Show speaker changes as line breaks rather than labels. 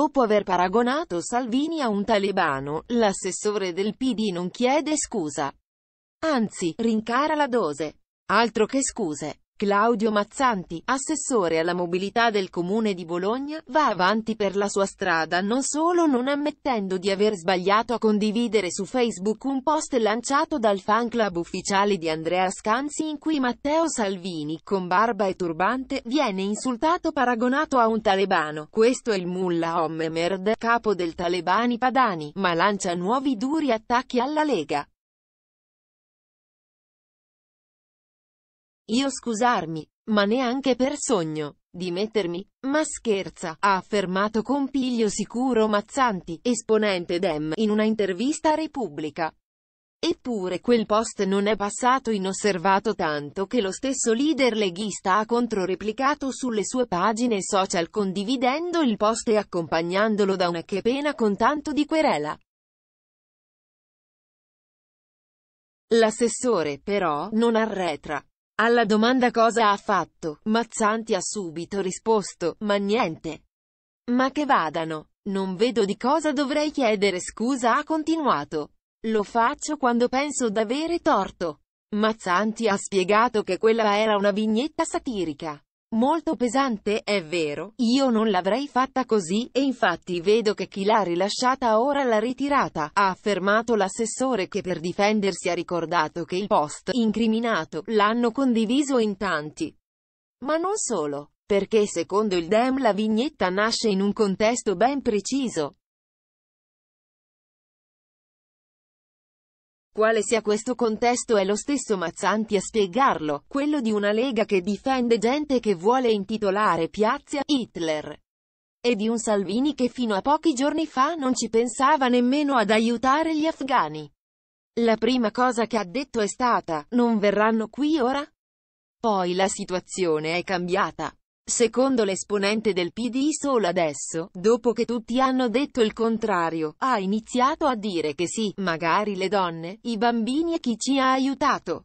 dopo aver paragonato Salvini a un talebano, l'assessore del PD non chiede scusa. Anzi, rincara la dose. Altro che scuse. Claudio Mazzanti, assessore alla mobilità del comune di Bologna, va avanti per la sua strada non solo non ammettendo di aver sbagliato a condividere su Facebook un post lanciato dal fan club ufficiale di Andrea Scanzi in cui Matteo Salvini, con barba e turbante, viene insultato paragonato a un talebano. Questo è il mullah Ommemerd,
capo del talebani padani, ma lancia nuovi duri attacchi alla Lega. Io scusarmi, ma neanche per sogno, di mettermi, ma scherza, ha affermato con piglio sicuro
Mazzanti, esponente Dem, in una intervista a Repubblica. Eppure quel post non è passato inosservato tanto che lo stesso leader leghista ha
controreplicato sulle sue pagine social condividendo il post e accompagnandolo da una che pena con tanto di querela. L'assessore, però, non arretra. Alla domanda cosa ha fatto,
Mazzanti ha subito risposto, ma niente. Ma che vadano. Non vedo di cosa dovrei chiedere scusa ha continuato. Lo faccio quando penso d'avere torto. Mazzanti ha spiegato che quella era una vignetta satirica. Molto pesante, è vero, io non l'avrei fatta così, e infatti vedo che chi l'ha rilasciata ora l'ha ritirata, ha affermato l'assessore che per difendersi ha ricordato che il post, incriminato, l'hanno condiviso in tanti. Ma non
solo. Perché secondo il Dem la vignetta nasce in un contesto ben preciso. Quale sia questo contesto è lo stesso Mazzanti a spiegarlo, quello di una lega che difende gente
che vuole intitolare piazza Hitler. E di un Salvini che fino a pochi giorni fa non ci pensava nemmeno ad aiutare gli afghani. La prima cosa che ha detto è stata, non verranno qui ora? Poi la situazione è cambiata. Secondo l'esponente del PD solo adesso, dopo che tutti hanno detto
il contrario, ha iniziato a dire che sì, magari le donne, i bambini e chi ci ha aiutato.